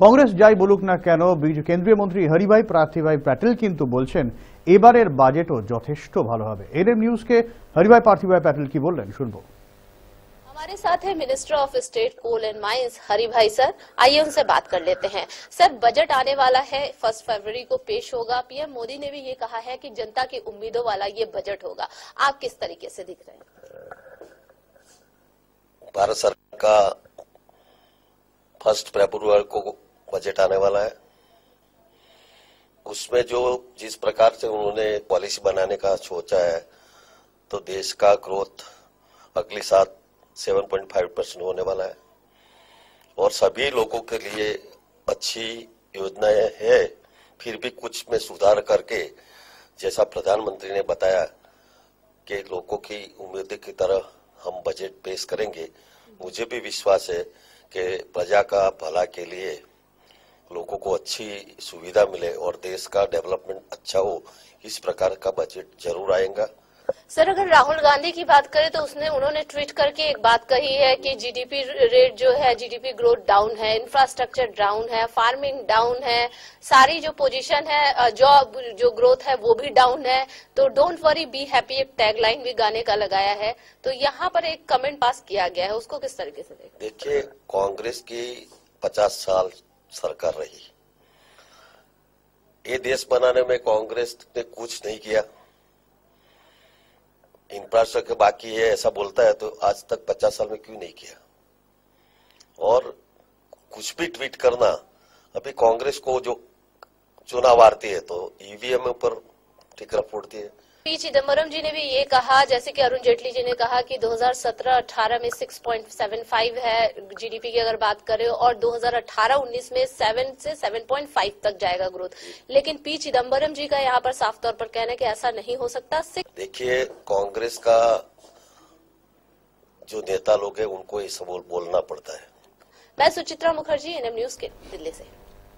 কংগ্রেস যাই বলুক না কেন কেন্দ্রীয় মন্ত্রী হরিভাই প্রার্থীভাই প্যাটেল কিন্তু বলছেন এবারের বাজেটও যথেষ্ট ভালো হবে এনএম নিউজকে হরিভাই প্রার্থীভাই প্যাটেল কি বললেন শুনবো हमारे साथ है minister of state coal and mines Hari bhai sir आइए उनसे बात कर लेते हैं सर बजट आने वाला है फर्स्ट फरवरी को पेश होगा पीएम मोदी ने भी ये कहा है कि जनता की उम्मीदों वाला ये बजट होगा आप किस तरीके से दिख रहे हैं भारत सरकार का फर्स्ट फेब्रुआर को बजट आने वाला है उसमें जो जिस प्रकार से उन्होंने पॉलिसी बनाने का सोचा है तो देश का ग्रोथ अगले पॉइंट 7.5 परसेंट होने वाला है और सभी लोगों के लिए अच्छी योजनाएं है फिर भी कुछ में सुधार करके जैसा प्रधानमंत्री ने बताया कि लोगों की उम्मीद की तरह हम बजट पेश करेंगे मुझे भी विश्वास है के प्रजा का भला के लिए लोगों को अच्छी सुविधा मिले और देश का डेवलपमेंट अच्छा हो इस प्रकार का बजट जरूर आएगा सर अगर राहुल गांधी की बात करें तो उसने उन्होंने ट्वीट करके एक बात कही है कि जीडीपी रेट जो है जीडीपी ग्रोथ डाउन है इंफ्रास्ट्रक्चर डाउन है फार्मिंग डाउन है सारी जो पोजीशन है जॉब जो, जो ग्रोथ है वो भी डाउन है तो डोंट वरी बी हैप्पी एक टैगलाइन भी गाने का लगाया है तो यहाँ पर एक कमेंट पास किया गया है उसको किस तरीके से देखिए कांग्रेस की पचास साल सरकार रही ये देश बनाने में कांग्रेस ने कुछ नहीं किया इंफ्रास्ट्रक्चर बाकी है ऐसा बोलता है तो आज तक पचास साल में क्यों नहीं किया और कुछ भी ट्वीट करना अभी कांग्रेस को जो चुनाव आरती है तो ईवीएम पर टिकरा फोड़ती है पी चिदम्बरम जी ने भी ये कहा जैसे कि अरुण जेटली जी ने कहा कि 2017-18 में 6.75 है जीडीपी की अगर बात करें और 2018-19 में 7 से 7.5 तक जाएगा ग्रोथ लेकिन पी चिदम्बरम जी का यहाँ पर साफ तौर पर कहना कि ऐसा नहीं हो सकता देखिए कांग्रेस का जो नेता लोग हैं उनको ये सब बोलना पड़ता है मैं सुचित्रा मुखर्जी एन न्यूज के दिल्ली ऐसी